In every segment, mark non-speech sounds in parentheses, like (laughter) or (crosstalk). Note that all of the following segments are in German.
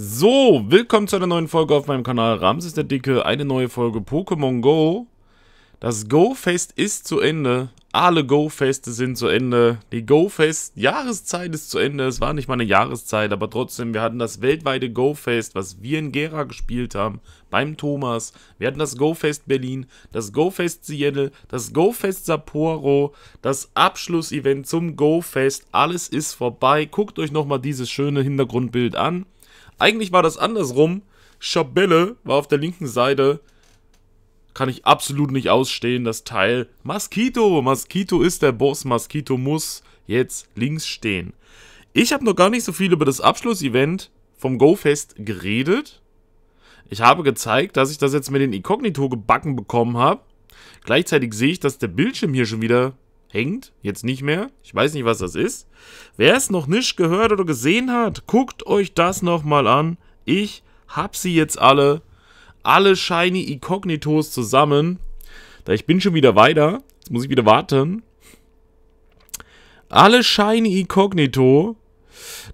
So, willkommen zu einer neuen Folge auf meinem Kanal Ramses der Dicke, eine neue Folge Pokémon Go. Das Go-Fest ist zu Ende, alle Go-Feste sind zu Ende, die Go-Fest-Jahreszeit ist zu Ende, es war nicht mal eine Jahreszeit, aber trotzdem, wir hatten das weltweite Go-Fest, was wir in Gera gespielt haben, beim Thomas, wir hatten das Go-Fest Berlin, das Go-Fest Seattle, das Go-Fest Sapporo, das Abschlussevent zum Go-Fest, alles ist vorbei, guckt euch nochmal dieses schöne Hintergrundbild an. Eigentlich war das andersrum. Schabelle war auf der linken Seite. Kann ich absolut nicht ausstehen, das Teil. Mosquito, Mosquito ist der Boss, Mosquito muss jetzt links stehen. Ich habe noch gar nicht so viel über das Abschlussevent vom GoFest geredet. Ich habe gezeigt, dass ich das jetzt mit den Inkognito gebacken bekommen habe. Gleichzeitig sehe ich, dass der Bildschirm hier schon wieder hängt, jetzt nicht mehr. Ich weiß nicht, was das ist. Wer es noch nicht gehört oder gesehen hat, guckt euch das nochmal an. Ich hab sie jetzt alle, alle Shiny Incognitos zusammen. Da ich bin schon wieder weiter, jetzt muss ich wieder warten. Alle Shiny Incognito.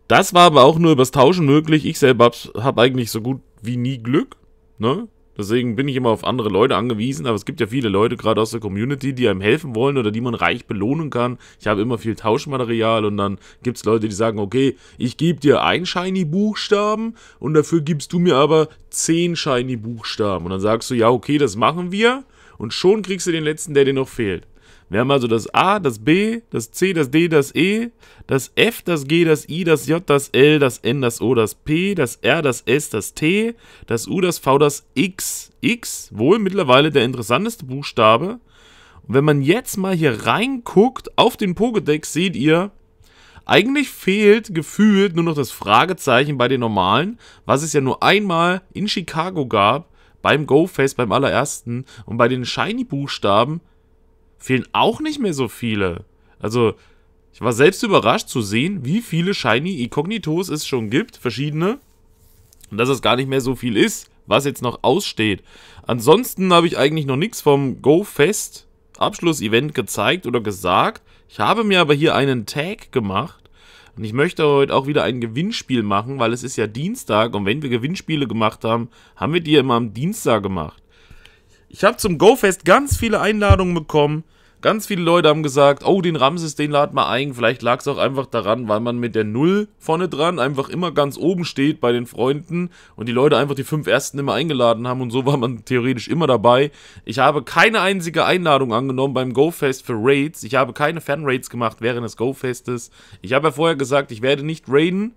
Das war aber auch nur übers Tauschen möglich. Ich selber hab eigentlich so gut wie nie Glück. Ne? Deswegen bin ich immer auf andere Leute angewiesen, aber es gibt ja viele Leute, gerade aus der Community, die einem helfen wollen oder die man reich belohnen kann. Ich habe immer viel Tauschmaterial und dann gibt es Leute, die sagen, okay, ich gebe dir ein Shiny-Buchstaben und dafür gibst du mir aber zehn Shiny-Buchstaben. Und dann sagst du, ja, okay, das machen wir und schon kriegst du den letzten, der dir noch fehlt. Wir haben also das A, das B, das C, das D, das E, das F, das G, das I, das J, das L, das N, das O, das P, das R, das S, das T, das U, das V, das X. X, wohl mittlerweile der interessanteste Buchstabe. Und wenn man jetzt mal hier reinguckt auf den Pokédex, seht ihr, eigentlich fehlt gefühlt nur noch das Fragezeichen bei den normalen, was es ja nur einmal in Chicago gab, beim Go-Fest, beim allerersten. Und bei den Shiny-Buchstaben fehlen auch nicht mehr so viele. Also, ich war selbst überrascht zu sehen, wie viele Shiny Incognitos es schon gibt, verschiedene. Und dass es gar nicht mehr so viel ist, was jetzt noch aussteht. Ansonsten habe ich eigentlich noch nichts vom GoFest Fest Abschlussevent gezeigt oder gesagt. Ich habe mir aber hier einen Tag gemacht. Und ich möchte heute auch wieder ein Gewinnspiel machen, weil es ist ja Dienstag und wenn wir Gewinnspiele gemacht haben, haben wir die immer am Dienstag gemacht. Ich habe zum GoFest ganz viele Einladungen bekommen. Ganz viele Leute haben gesagt, oh, den Ramses, den laden wir ein. Vielleicht lag es auch einfach daran, weil man mit der Null vorne dran einfach immer ganz oben steht bei den Freunden und die Leute einfach die fünf Ersten immer eingeladen haben und so war man theoretisch immer dabei. Ich habe keine einzige Einladung angenommen beim GoFest für Raids. Ich habe keine Fan-Raids gemacht während des GoFestes. Ich habe ja vorher gesagt, ich werde nicht raiden.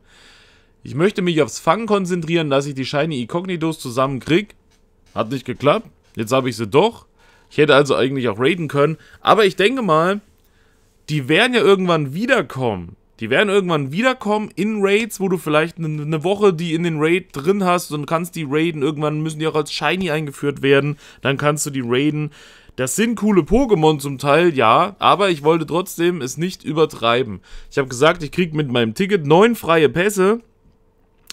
Ich möchte mich aufs Fangen konzentrieren, dass ich die Shiny Incognitos zusammenkriege. Hat nicht geklappt. Jetzt habe ich sie doch. Ich hätte also eigentlich auch raiden können. Aber ich denke mal, die werden ja irgendwann wiederkommen. Die werden irgendwann wiederkommen in Raids, wo du vielleicht eine ne, ne Woche die in den Raid drin hast und kannst die raiden. Irgendwann müssen die auch als Shiny eingeführt werden. Dann kannst du die raiden. Das sind coole Pokémon zum Teil, ja, aber ich wollte trotzdem es nicht übertreiben. Ich habe gesagt, ich kriege mit meinem Ticket neun freie Pässe.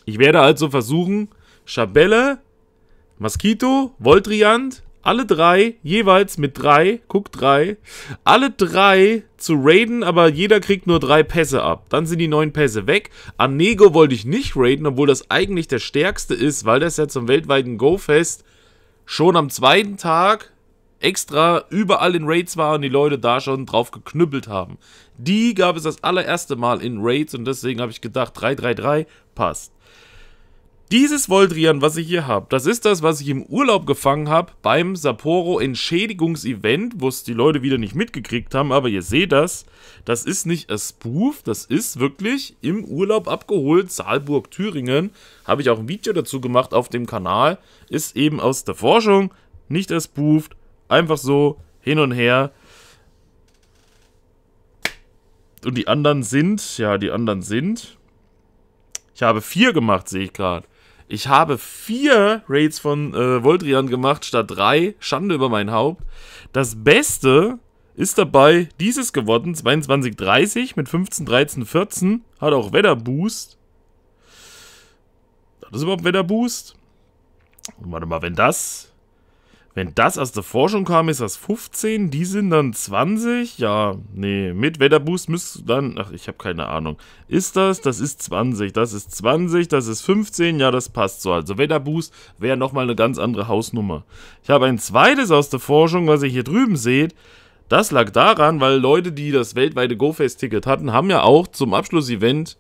Ich werde also versuchen, Schabelle, Mosquito, Voltriant, alle drei jeweils mit drei, guck drei, alle drei zu raiden, aber jeder kriegt nur drei Pässe ab. Dann sind die neun Pässe weg. Anego wollte ich nicht raiden, obwohl das eigentlich der stärkste ist, weil das ja zum weltweiten Go-Fest schon am zweiten Tag extra überall in Raids war und die Leute da schon drauf geknüppelt haben. Die gab es das allererste Mal in Raids und deswegen habe ich gedacht, 333 passt. Dieses Voldrian, was ich hier habe, das ist das, was ich im Urlaub gefangen habe beim Sapporo Entschädigungsevent, wo es die Leute wieder nicht mitgekriegt haben, aber ihr seht das, das ist nicht ein Spoof, das ist wirklich im Urlaub abgeholt, Saalburg, Thüringen, habe ich auch ein Video dazu gemacht auf dem Kanal, ist eben aus der Forschung, nicht ein Spoof, einfach so hin und her. Und die anderen sind, ja, die anderen sind, ich habe vier gemacht, sehe ich gerade. Ich habe vier Raids von äh, Voldrian gemacht statt drei. Schande über mein Haupt. Das Beste ist dabei dieses geworden. 22,30 mit 15, 13, 14. Hat auch Wetterboost. Hat das überhaupt Wetterboost? Warte mal, wenn das wenn das aus der Forschung kam, ist das 15, die sind dann 20? Ja, nee, mit Wetterboost müsst dann, ach, ich habe keine Ahnung. Ist das? Das ist 20, das ist 20, das ist 15, ja, das passt so. Also Wetterboost wäre nochmal eine ganz andere Hausnummer. Ich habe ein zweites aus der Forschung, was ihr hier drüben seht. Das lag daran, weil Leute, die das weltweite GoFest-Ticket hatten, haben ja auch zum Abschlussevent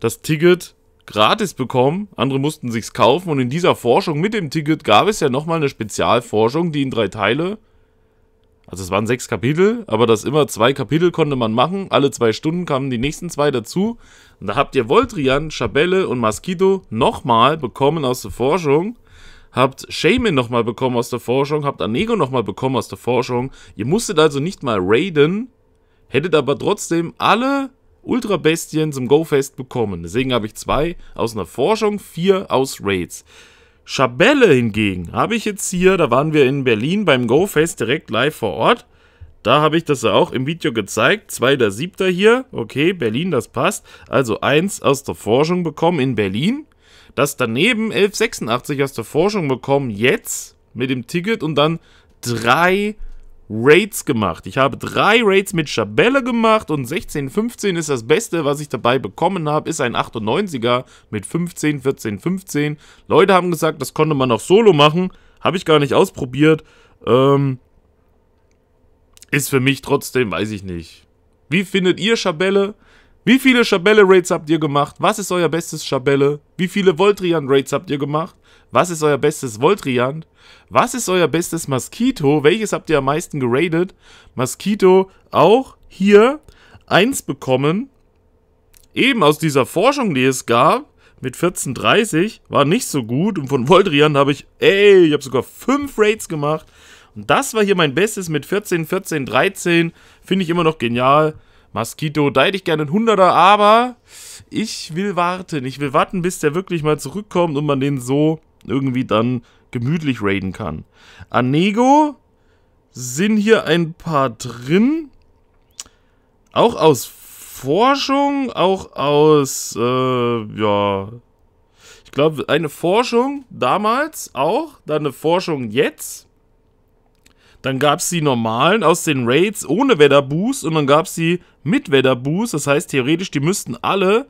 das Ticket gratis bekommen, andere mussten sich's kaufen und in dieser Forschung mit dem Ticket gab es ja nochmal eine Spezialforschung, die in drei Teile, also es waren sechs Kapitel, aber das immer zwei Kapitel konnte man machen, alle zwei Stunden kamen die nächsten zwei dazu und da habt ihr Voltrian, Schabelle und Mosquito nochmal bekommen aus der Forschung, habt Shaman nochmal bekommen aus der Forschung, habt Anego nochmal bekommen aus der Forschung, ihr musstet also nicht mal raiden, hättet aber trotzdem alle Ultra-Bestien zum Go-Fest bekommen. Deswegen habe ich zwei aus einer Forschung, vier aus Raids. Schabelle hingegen habe ich jetzt hier, da waren wir in Berlin beim Go-Fest direkt live vor Ort. Da habe ich das ja auch im Video gezeigt. 2.7. hier. Okay, Berlin, das passt. Also eins aus der Forschung bekommen in Berlin. Das daneben 1186 aus der Forschung bekommen jetzt mit dem Ticket und dann drei Raids gemacht. Ich habe drei Raids mit Schabelle gemacht und 16, 15 ist das Beste, was ich dabei bekommen habe, ist ein 98er mit 15, 14, 15. Leute haben gesagt, das konnte man auch solo machen. Habe ich gar nicht ausprobiert. Ähm, ist für mich trotzdem, weiß ich nicht. Wie findet ihr Schabelle? Wie viele Schabelle-Raids habt ihr gemacht? Was ist euer bestes Schabelle? Wie viele Voltrian-Raids habt ihr gemacht? Was ist euer bestes Voltrian? Was ist euer bestes Mosquito? Welches habt ihr am meisten geradet? Mosquito auch hier eins bekommen. Eben aus dieser Forschung, die es gab, mit 1430, war nicht so gut. Und von Voltrian habe ich, ey, ich habe sogar fünf Raids gemacht. Und das war hier mein Bestes mit 14, 14, 13. Finde ich immer noch genial. Mosquito, da hätte ich gerne einen 100er, aber ich will warten. Ich will warten, bis der wirklich mal zurückkommt und man den so irgendwie dann gemütlich raiden kann. Anego sind hier ein paar drin. Auch aus Forschung, auch aus, äh, ja, ich glaube, eine Forschung damals auch, dann eine Forschung jetzt. Dann gab es die normalen aus den Raids ohne Wetterboost und dann gab es die mit Wetterboost. Das heißt, theoretisch, die müssten alle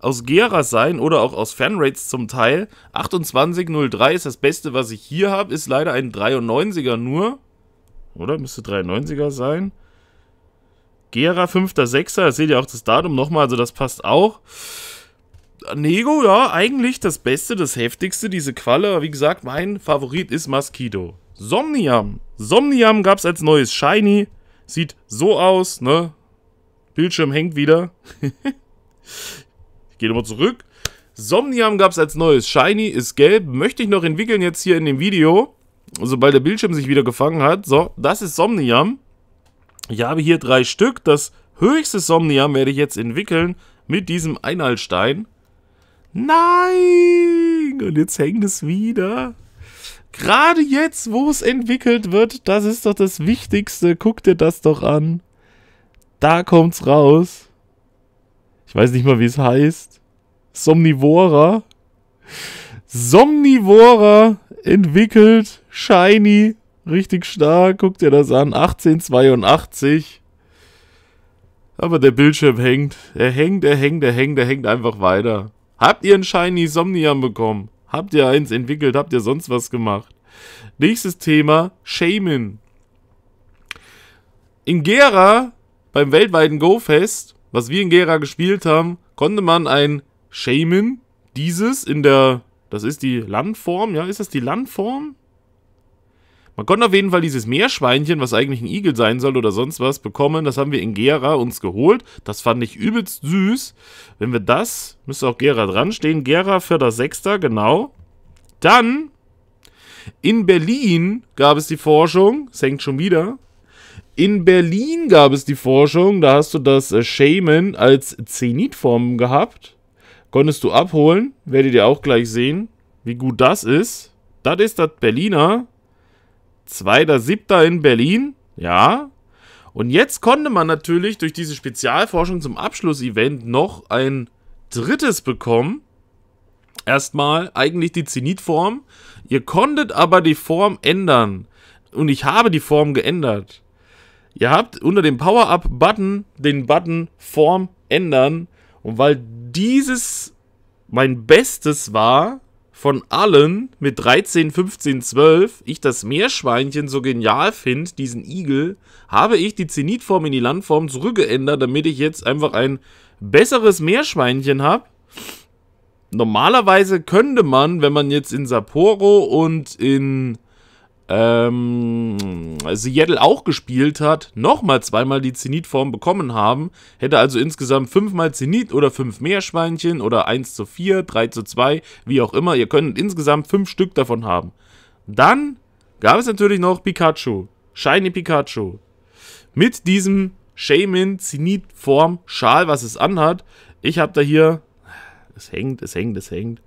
aus Geras sein oder auch aus Fanrates zum Teil. 2803 ist das Beste, was ich hier habe. Ist leider ein 93er nur. Oder? Müsste 93er sein. Gera 5.6er, seht ihr auch das Datum nochmal, also das passt auch. Nego, ja, eigentlich das Beste, das Heftigste, diese Qualle. Aber wie gesagt, mein Favorit ist Mosquito. Somniam. Somniam gab es als neues Shiny. Sieht so aus, ne? Bildschirm hängt wieder. (laughs) Geh nochmal zurück. Somniam gab es als neues. Shiny ist gelb. Möchte ich noch entwickeln jetzt hier in dem Video. Sobald der Bildschirm sich wieder gefangen hat. So, das ist Somniam. Ich habe hier drei Stück. Das höchste Somniam werde ich jetzt entwickeln mit diesem Einhaltstein. Nein! Und jetzt hängt es wieder. Gerade jetzt, wo es entwickelt wird, das ist doch das Wichtigste. Guck dir das doch an. Da kommt's raus. Ich weiß nicht mal, wie es heißt. Somnivora. Somnivora entwickelt. Shiny. Richtig stark. Guckt ihr das an. 1882. Aber der Bildschirm hängt. Er hängt, er hängt, er hängt, er hängt einfach weiter. Habt ihr ein Shiny Somnian bekommen? Habt ihr eins entwickelt? Habt ihr sonst was gemacht? Nächstes Thema, Shaman. In Gera, beim weltweiten Go-Fest, was wir in Gera gespielt haben, konnte man ein Shaman, dieses in der, das ist die Landform, ja, ist das die Landform? Man konnte auf jeden Fall dieses Meerschweinchen, was eigentlich ein Igel sein soll oder sonst was, bekommen. Das haben wir in Gera uns geholt. Das fand ich übelst süß. Wenn wir das, müsste auch Gera dran stehen. Gera, vierter, sechster, genau. Dann in Berlin gab es die Forschung. Es hängt schon wieder. In Berlin gab es die Forschung, da hast du das äh, Shaman als Zenitform gehabt. Konntest du abholen, werdet ihr auch gleich sehen, wie gut das ist. Das ist das Berliner. 2.7. in Berlin, ja. Und jetzt konnte man natürlich durch diese Spezialforschung zum Abschlussevent noch ein drittes bekommen. Erstmal eigentlich die Zenitform. Ihr konntet aber die Form ändern. Und ich habe die Form geändert. Ihr habt unter dem Power-Up-Button den Button Form ändern. Und weil dieses mein Bestes war, von allen mit 13, 15, 12, ich das Meerschweinchen so genial finde, diesen Igel, habe ich die Zenitform in die Landform zurückgeändert, damit ich jetzt einfach ein besseres Meerschweinchen habe. Normalerweise könnte man, wenn man jetzt in Sapporo und in ähm, Seattle auch gespielt hat, nochmal zweimal die Zenitform bekommen haben. Hätte also insgesamt fünfmal Zenit oder fünf Meerschweinchen oder 1 zu 4, 3 zu 2, wie auch immer. Ihr könnt insgesamt fünf Stück davon haben. Dann gab es natürlich noch Pikachu. Shiny Pikachu. Mit diesem Shaman Zenit-Form Schal, was es anhat. Ich habe da hier. Es hängt, es hängt, es hängt.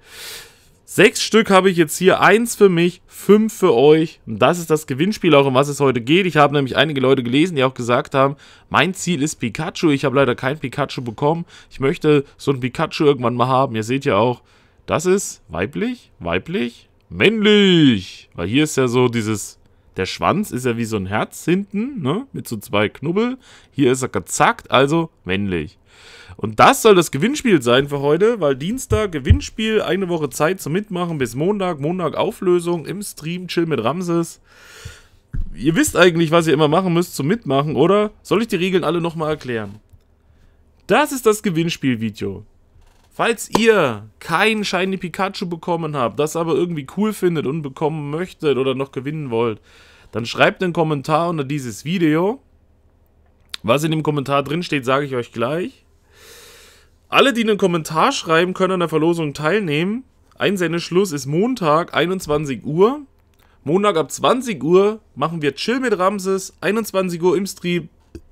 Sechs Stück habe ich jetzt hier, eins für mich, fünf für euch. Und das ist das Gewinnspiel auch, um was es heute geht. Ich habe nämlich einige Leute gelesen, die auch gesagt haben, mein Ziel ist Pikachu. Ich habe leider kein Pikachu bekommen. Ich möchte so ein Pikachu irgendwann mal haben. Ihr seht ja auch, das ist weiblich, weiblich, männlich. Weil hier ist ja so dieses, der Schwanz ist ja wie so ein Herz hinten, ne? Mit so zwei Knubbel. Hier ist er gezackt, also männlich. Und das soll das Gewinnspiel sein für heute, weil Dienstag Gewinnspiel, eine Woche Zeit zum Mitmachen bis Montag, Montag Auflösung im Stream, Chill mit Ramses. Ihr wisst eigentlich, was ihr immer machen müsst zum Mitmachen, oder? Soll ich die Regeln alle nochmal erklären? Das ist das Gewinnspiel-Video. Falls ihr kein Shiny Pikachu bekommen habt, das aber irgendwie cool findet und bekommen möchtet oder noch gewinnen wollt, dann schreibt einen Kommentar unter dieses Video. Was in dem Kommentar drin steht, sage ich euch gleich. Alle, die einen Kommentar schreiben, können an der Verlosung teilnehmen. Einsendeschluss ist Montag, 21 Uhr. Montag ab 20 Uhr machen wir Chill mit Ramses. 21 Uhr im Stream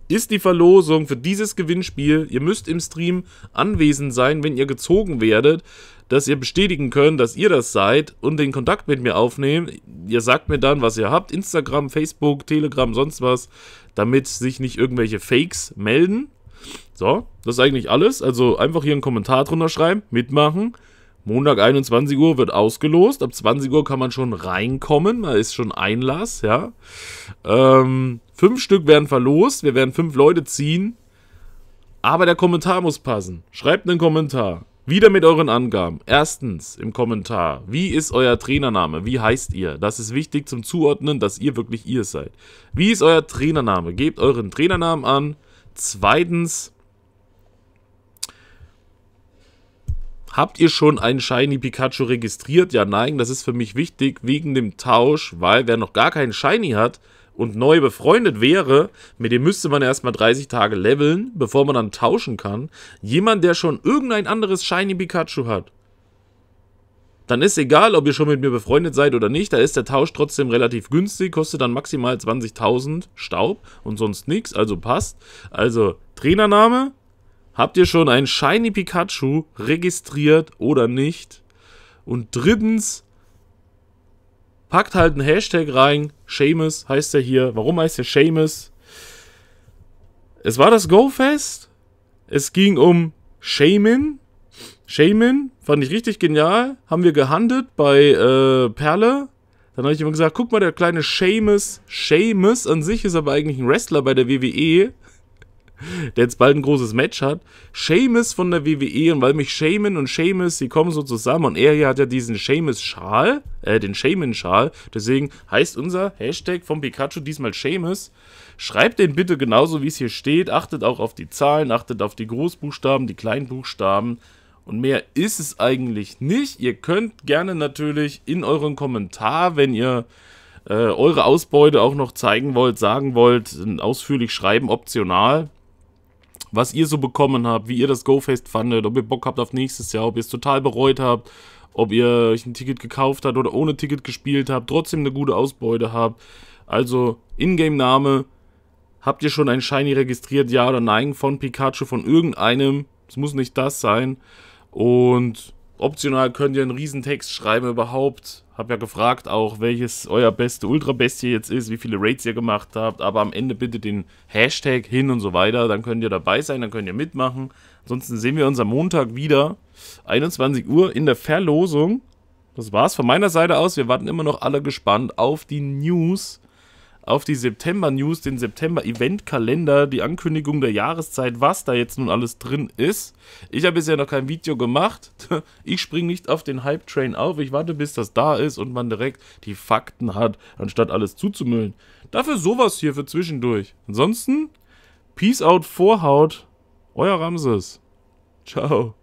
ist die Verlosung für dieses Gewinnspiel. Ihr müsst im Stream anwesend sein, wenn ihr gezogen werdet, dass ihr bestätigen könnt, dass ihr das seid und den Kontakt mit mir aufnehmen. Ihr sagt mir dann, was ihr habt. Instagram, Facebook, Telegram, sonst was, damit sich nicht irgendwelche Fakes melden. So, das ist eigentlich alles. Also einfach hier einen Kommentar drunter schreiben, mitmachen. Montag 21 Uhr wird ausgelost. Ab 20 Uhr kann man schon reinkommen. Da ist schon Einlass, ja. Ähm, fünf Stück werden verlost. Wir werden fünf Leute ziehen. Aber der Kommentar muss passen. Schreibt einen Kommentar. Wieder mit euren Angaben. Erstens im Kommentar. Wie ist euer Trainername? Wie heißt ihr? Das ist wichtig zum Zuordnen, dass ihr wirklich ihr seid. Wie ist euer Trainername? Gebt euren Trainernamen an. Zweitens, Habt ihr schon einen Shiny Pikachu registriert? Ja, nein, das ist für mich wichtig wegen dem Tausch, weil wer noch gar keinen Shiny hat und neu befreundet wäre, mit dem müsste man erstmal 30 Tage leveln, bevor man dann tauschen kann. Jemand, der schon irgendein anderes Shiny Pikachu hat. Dann ist egal, ob ihr schon mit mir befreundet seid oder nicht, da ist der Tausch trotzdem relativ günstig, kostet dann maximal 20.000 Staub und sonst nichts, also passt. Also Trainername, Habt ihr schon ein Shiny Pikachu registriert oder nicht? Und drittens, packt halt einen Hashtag rein. Seamus heißt er hier. Warum heißt er Seamus? Es war das Go-Fest. Es ging um Shamin. Shamin fand ich richtig genial. Haben wir gehandelt bei äh, Perle. Dann habe ich immer gesagt, guck mal, der kleine Seamus. Seamus an sich ist aber eigentlich ein Wrestler bei der WWE. (laughs) der jetzt bald ein großes Match hat. Seamus von der WWE und weil mich Shaman und Seamus, die kommen so zusammen und er hier hat ja diesen Seamus-Schal, äh, den Shaman-Schal. Deswegen heißt unser Hashtag von Pikachu diesmal Seamus. Schreibt den bitte genauso, wie es hier steht. Achtet auch auf die Zahlen, achtet auf die Großbuchstaben, die Kleinbuchstaben. Und mehr ist es eigentlich nicht. Ihr könnt gerne natürlich in euren Kommentar, wenn ihr äh, eure Ausbeute auch noch zeigen wollt, sagen wollt, ausführlich schreiben, optional was ihr so bekommen habt, wie ihr das GoFest fandet, ob ihr Bock habt auf nächstes Jahr, ob ihr es total bereut habt, ob ihr euch ein Ticket gekauft habt oder ohne Ticket gespielt habt, trotzdem eine gute Ausbeute habt. Also Ingame-Name, habt ihr schon ein Shiny registriert, ja oder nein, von Pikachu, von irgendeinem. Es muss nicht das sein. Und optional könnt ihr einen riesen Text schreiben überhaupt habe ja gefragt auch, welches euer beste Ultra-Bestie jetzt ist, wie viele Raids ihr gemacht habt, aber am Ende bitte den Hashtag hin und so weiter, dann könnt ihr dabei sein, dann könnt ihr mitmachen. Ansonsten sehen wir uns am Montag wieder, 21 Uhr in der Verlosung. Das war's von meiner Seite aus, wir warten immer noch alle gespannt auf die News auf die September-News, den September-Event-Kalender, die Ankündigung der Jahreszeit, was da jetzt nun alles drin ist. Ich habe bisher noch kein Video gemacht. (laughs) Ich springe nicht auf den Hype-Train auf. Ich warte, bis das da ist und man direkt die Fakten hat, anstatt alles zuzumüllen. Dafür sowas hier für zwischendurch. Ansonsten, Peace out, Vorhaut. Euer Ramses. Ciao.